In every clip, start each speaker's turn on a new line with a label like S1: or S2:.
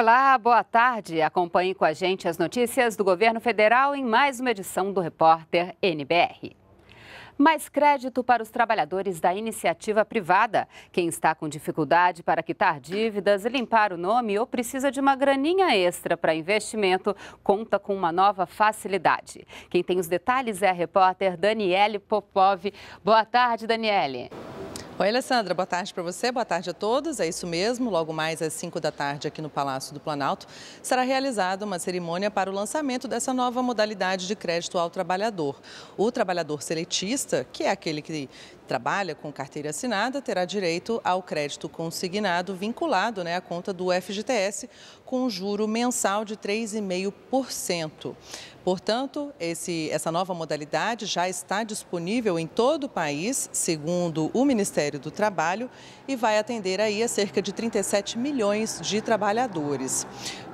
S1: Olá, boa tarde. Acompanhe com a gente as notícias do governo federal em mais uma edição do Repórter NBR. Mais crédito para os trabalhadores da iniciativa privada. Quem está com dificuldade para quitar dívidas, limpar o nome ou precisa de uma graninha extra para investimento, conta com uma nova facilidade. Quem tem os detalhes é a repórter Daniele Popov. Boa tarde, Daniele. Oi, Alessandra, boa tarde para você, boa tarde a
S2: todos. É isso mesmo, logo mais às 5 da tarde aqui no Palácio do Planalto será realizada uma cerimônia para o lançamento dessa nova modalidade de crédito ao trabalhador. O trabalhador seletista, que é aquele que trabalha com carteira assinada terá direito ao crédito consignado vinculado né, à conta do FGTS com juro mensal de 3,5%. Portanto, esse, essa nova modalidade já está disponível em todo o país, segundo o Ministério do Trabalho, e vai atender aí a cerca de 37 milhões de trabalhadores.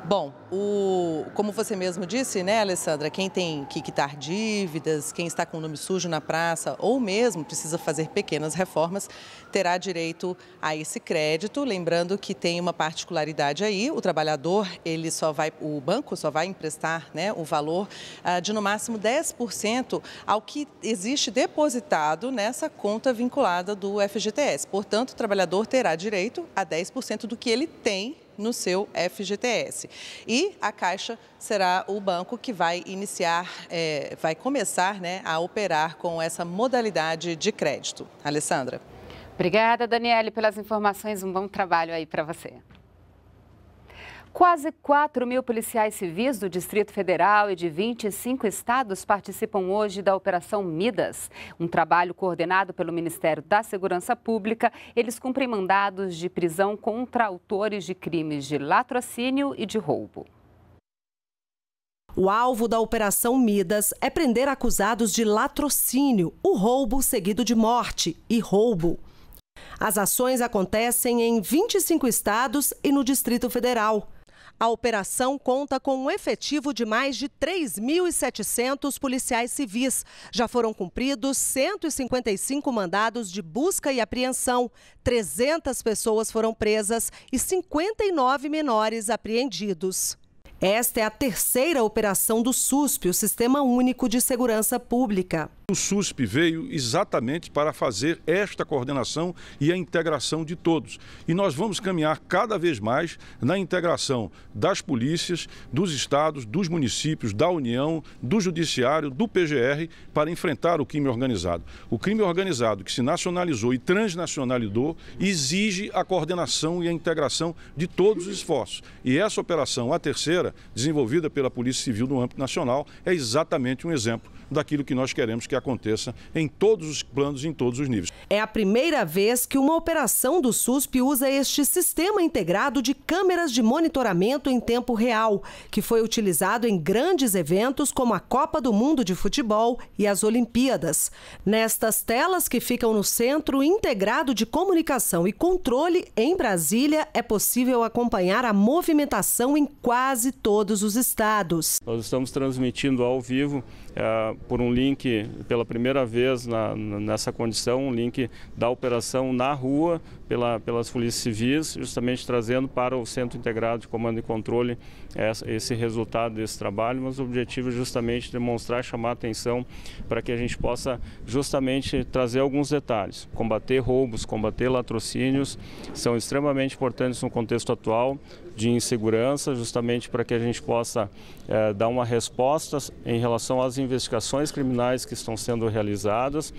S2: Bom, o, como você mesmo disse, né, Alessandra, quem tem que quitar tá dívidas, quem está com o nome sujo na praça ou mesmo precisa fazer pequenas reformas, terá direito a esse crédito. Lembrando que tem uma particularidade aí, o trabalhador, ele só vai, o banco só vai emprestar né, o valor ah, de no máximo 10% ao que existe depositado nessa conta vinculada do FGTS. Portanto, o trabalhador terá direito a 10% do que ele tem no seu FGTS. E a Caixa será o banco que vai iniciar, é, vai começar né, a operar com essa modalidade de crédito. Alessandra.
S1: Obrigada, Daniele, pelas informações. Um bom trabalho aí para você. Quase 4 mil policiais civis do Distrito Federal e de 25 estados participam hoje da Operação Midas. Um trabalho coordenado pelo Ministério da Segurança Pública, eles cumprem mandados de prisão contra autores de crimes de latrocínio e de roubo.
S3: O alvo da Operação Midas é prender acusados de latrocínio, o roubo seguido de morte e roubo. As ações acontecem em 25 estados e no Distrito Federal. A operação conta com um efetivo de mais de 3.700 policiais civis. Já foram cumpridos 155 mandados de busca e apreensão, 300 pessoas foram presas e 59 menores apreendidos. Esta é a terceira operação do SUSP, o Sistema Único de Segurança Pública.
S4: O SUSP veio exatamente para fazer esta coordenação e a integração de todos. E nós vamos caminhar cada vez mais na integração das polícias, dos estados, dos municípios, da União, do Judiciário, do PGR, para enfrentar o crime organizado. O crime organizado que se nacionalizou e transnacionalizou exige a coordenação e a integração de todos os esforços. E essa operação, a terceira, desenvolvida pela Polícia Civil no âmbito nacional, é exatamente um exemplo daquilo que nós queremos que que aconteça em todos os planos, em todos os níveis.
S3: É a primeira vez que uma operação do SUSP usa este sistema integrado de câmeras de monitoramento em tempo real, que foi utilizado em grandes eventos como a Copa do Mundo de Futebol e as Olimpíadas. Nestas telas que ficam no Centro Integrado de Comunicação e Controle em Brasília, é possível acompanhar a movimentação em quase todos os estados.
S5: Nós estamos transmitindo ao vivo é, por um link pela primeira vez na, nessa condição, um link da operação na rua pela, pelas polícias civis, justamente trazendo para o Centro Integrado de Comando e Controle essa, esse resultado desse trabalho, mas o objetivo é justamente demonstrar, chamar atenção para que a gente possa justamente trazer alguns detalhes. Combater roubos, combater latrocínios são extremamente importantes no contexto atual de insegurança, justamente para que a gente possa eh, dar uma resposta em relação às investigações criminais que estão sendo realizadas.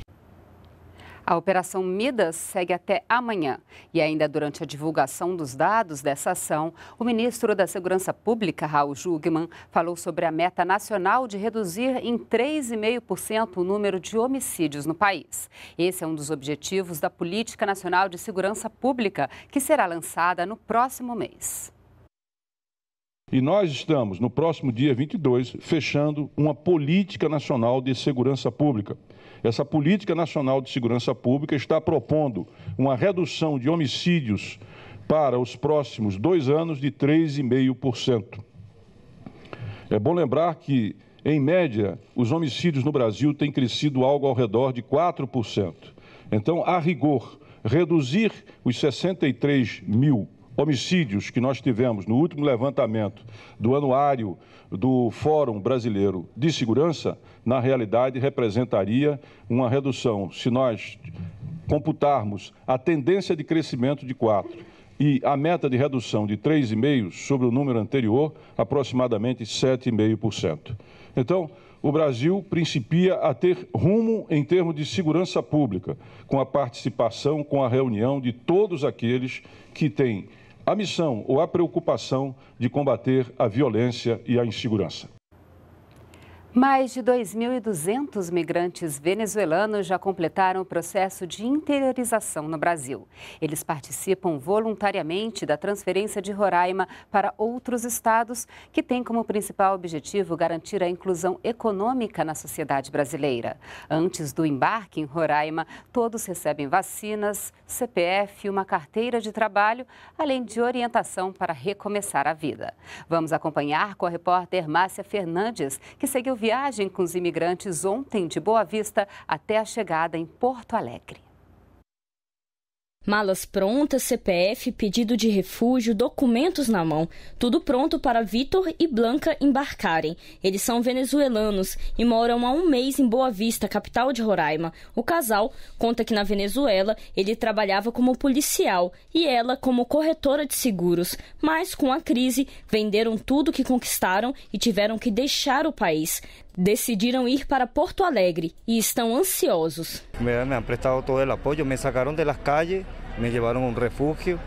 S1: A Operação Midas segue até amanhã. E ainda durante a divulgação dos dados dessa ação, o ministro da Segurança Pública, Raul Jugman, falou sobre a meta nacional de reduzir em 3,5% o número de homicídios no país. Esse é um dos objetivos da Política Nacional de Segurança Pública, que será lançada no próximo mês.
S4: E nós estamos, no próximo dia 22, fechando uma política nacional de segurança pública essa política nacional de segurança pública está propondo uma redução de homicídios para os próximos dois anos de 3,5%. É bom lembrar que, em média, os homicídios no Brasil têm crescido algo ao redor de 4%. Então, a rigor, reduzir os 63 mil homicídios que nós tivemos no último levantamento do anuário do Fórum Brasileiro de Segurança, na realidade representaria uma redução, se nós computarmos a tendência de crescimento de 4 e a meta de redução de 3,5% sobre o número anterior, aproximadamente 7,5%. Então, o Brasil principia a ter rumo em termos de segurança pública, com a participação, com a reunião de todos aqueles que têm a missão ou a preocupação de combater a violência e a insegurança.
S1: Mais de 2.200 migrantes venezuelanos já completaram o processo de interiorização no Brasil. Eles participam voluntariamente da transferência de Roraima para outros estados, que tem como principal objetivo garantir a inclusão econômica na sociedade brasileira. Antes do embarque em Roraima, todos recebem vacinas, CPF, uma carteira de trabalho, além de orientação para recomeçar a vida. Vamos acompanhar com a repórter Márcia Fernandes, que seguiu o viagem com os imigrantes ontem de Boa Vista até a chegada em Porto Alegre. Malas prontas, CPF,
S6: pedido de refúgio, documentos na mão. Tudo pronto para Vitor e Blanca embarcarem. Eles são venezuelanos e moram há um mês em Boa Vista, capital de Roraima. O casal conta que na Venezuela ele trabalhava como policial e ela como corretora de seguros. Mas com a crise, venderam tudo que conquistaram e tiveram que deixar o país. Decidieron ir para Porto Alegre y e están ansiosos.
S5: Me, han prestado todo el apoyo, me sacaron de las calles, me llevaron a un refugio,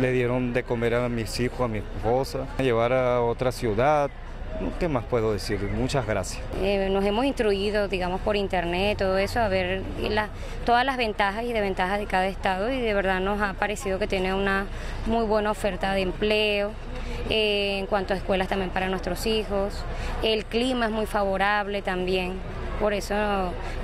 S5: le dieron de comer a mis hijos, a mi esposa, a llevar a otra ciudad. ¿Qué más puedo decir? Muchas gracias.
S6: Eh, nos hemos instruido, digamos, por internet, todo eso, a ver todas las ventajas y desventajas de cada estado y de verdad nos ha parecido que tiene una muy buena oferta de empleo, eh, en cuanto a escuelas también para nuestros hijos. El clima es muy favorable también. Por isso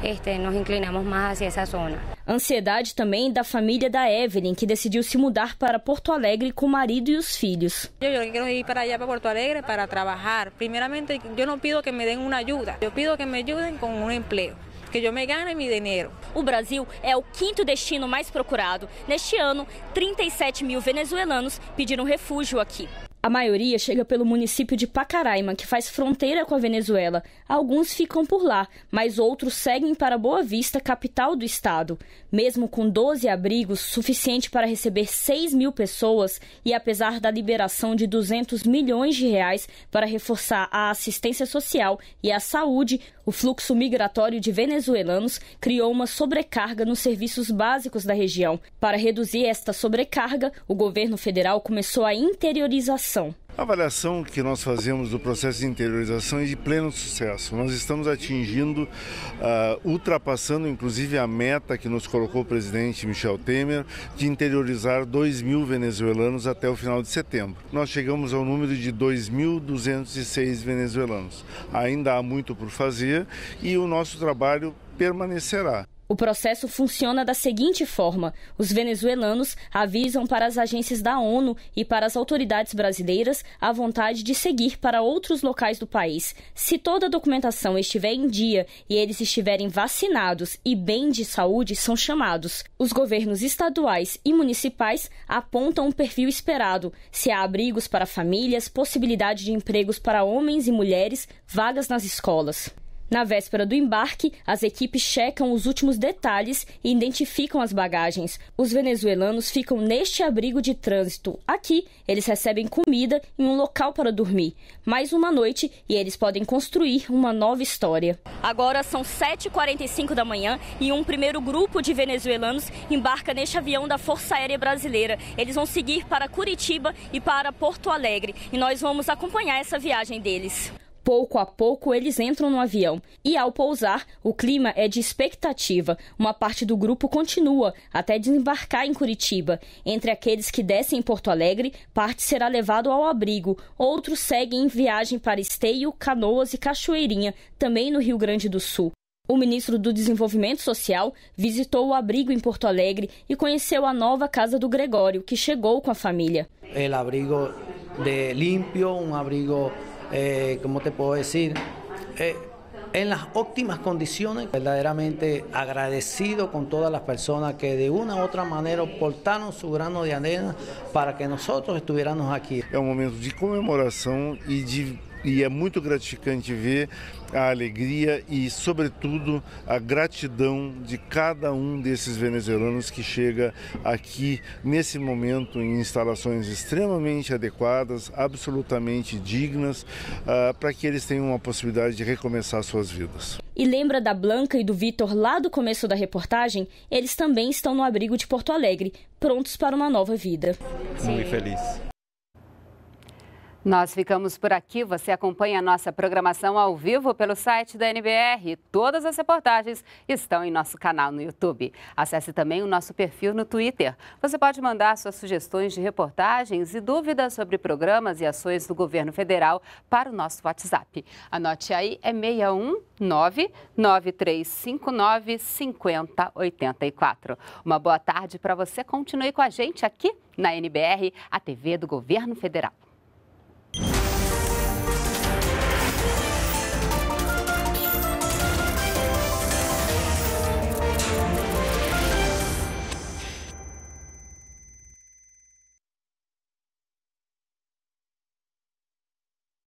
S6: este, nos inclinamos mais hacia essa zona. Ansiedade também da família da Evelyn, que decidiu se mudar para Porto Alegre com o marido e os filhos. Eu, eu quero ir para allá, para Porto Alegre, para trabalhar. Primeiramente, eu não pido que me deem uma ajuda, eu pido que me ajudem com um emprego que eu me ganhe meu dinheiro. O Brasil é o quinto destino mais procurado. Neste ano, 37 mil venezuelanos pediram refúgio aqui. A maioria chega pelo município de Pacaraima, que faz fronteira com a Venezuela. Alguns ficam por lá, mas outros seguem para Boa Vista, capital do estado. Mesmo com 12 abrigos, suficiente para receber 6 mil pessoas, e apesar da liberação de 200 milhões de reais para reforçar a assistência social e a saúde, o fluxo migratório de venezuelanos criou uma sobrecarga nos serviços básicos da região. Para reduzir esta sobrecarga, o governo federal começou a interiorização.
S5: A avaliação que nós fazemos do processo de interiorização é de pleno sucesso. Nós estamos atingindo, uh, ultrapassando inclusive a meta que nos colocou o presidente Michel Temer de interiorizar 2 mil venezuelanos até o final de setembro. Nós chegamos ao número de 2.206 venezuelanos. Ainda há muito por fazer e o nosso trabalho permanecerá.
S6: O processo funciona da seguinte forma: os venezuelanos avisam para as agências da ONU e para as autoridades brasileiras a vontade de seguir para outros locais do país. Se toda a documentação estiver em dia e eles estiverem vacinados e bem de saúde, são chamados. Os governos estaduais e municipais apontam o um perfil esperado: se há abrigos para famílias, possibilidade de empregos para homens e mulheres, vagas nas escolas. Na véspera do embarque, as equipes checam os últimos detalhes e identificam as bagagens. Os venezuelanos ficam neste abrigo de trânsito. Aqui, eles recebem comida e um local para dormir. Mais uma noite e eles podem construir uma nova história. Agora são 7h45 da manhã e um primeiro grupo de venezuelanos embarca neste avião da Força Aérea Brasileira. Eles vão seguir para Curitiba e para Porto Alegre. E nós vamos acompanhar essa viagem deles. Pouco a pouco, eles entram no avião. E ao pousar, o clima é de expectativa. Uma parte do grupo continua até desembarcar em Curitiba. Entre aqueles que descem em Porto Alegre, parte será levado ao abrigo. Outros seguem em viagem para Esteio, Canoas e Cachoeirinha, também no Rio Grande do Sul. O ministro do Desenvolvimento Social visitou o abrigo em Porto Alegre e conheceu a nova casa do Gregório, que chegou com a família.
S2: um abrigo de um abrigo Eh, como te puedo decir? Eh, en las óptimas condiciones, verdaderamente agradecido con todas las personas que de una u otra manera portaron su grano de arena
S5: para que nosotros estuviéramos aquí. Es un um momento de conmemoración y e de e é muito gratificante ver a alegria e, sobretudo, a gratidão de cada um desses venezuelanos que chega aqui nesse momento em instalações extremamente adequadas, absolutamente dignas, uh, para que eles tenham a possibilidade de recomeçar suas vidas.
S6: E lembra da Blanca e do Vitor lá do começo da reportagem? Eles também estão no abrigo de Porto Alegre, prontos para uma nova vida.
S5: Sim. Muito feliz.
S1: Nós ficamos por aqui. Você acompanha a nossa programação ao vivo pelo site da NBR. Todas as reportagens estão em nosso canal no YouTube. Acesse também o nosso perfil no Twitter. Você pode mandar suas sugestões de reportagens e dúvidas sobre programas e ações do governo federal para o nosso WhatsApp. Anote aí, é 619 9359 5084. Uma boa tarde para você. Continue com a gente aqui na NBR, a TV do Governo Federal.